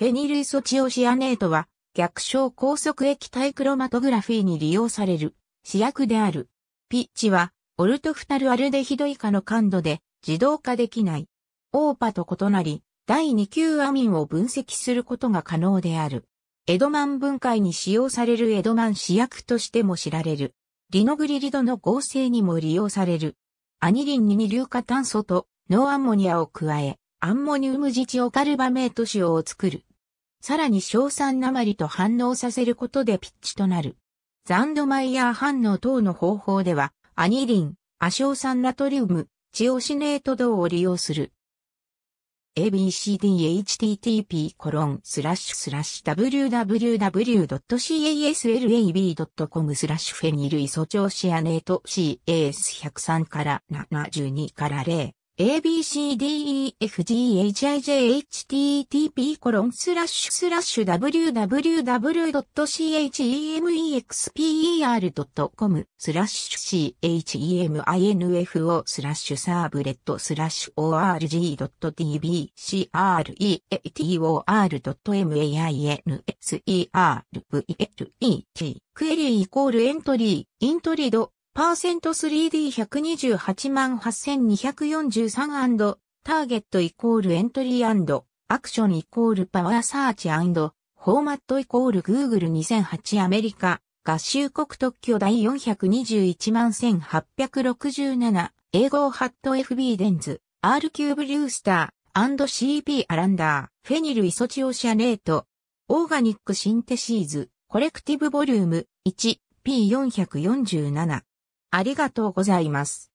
フェニルイソチオシアネートは、逆小高速液体クロマトグラフィーに利用される、試薬である。ピッチは、オルトフタルアルデヒド以下の感度で自動化できない。オーパと異なり、第2級アミンを分析することが可能である。エドマン分解に使用されるエドマン試薬としても知られる。リノグリリドの合成にも利用される。アニリンに二硫化炭素とノーアンモニアを加え、アンモニウム自治オカルバメート塩を作る。さらに硝酸鉛と反応させることでピッチとなる。ザンドマイヤー反応等の方法では、アニリン、亜硝酸ナトリウム、チオシネート等を利用する。abcdhttp://www.caslab.com コロンススララッッシシュュスラッシュフェニルイソチョシアネート CS103 a から72から0 abcdefghijhttp コロンスラッシュスラッシュ www.chemexper.com スラッシュ cheminfo スラッシュサーブレットスラッシュ org.dbcreator.mainservet クエリーイコールエントリー、イントリド、3D128 万 8243& ターゲットイコールエントリーアクションイコールパワーサーチフォーマットイコール Google 2008アメリカ合衆国特許第421万1867英語ハット FB デンズ R キューブリュースター c p アランダーフェニルイソチオシャレートオーガニックシンテシーズコレクティブボリューム 1P447 ありがとうございます。